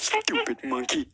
Stupid monkey.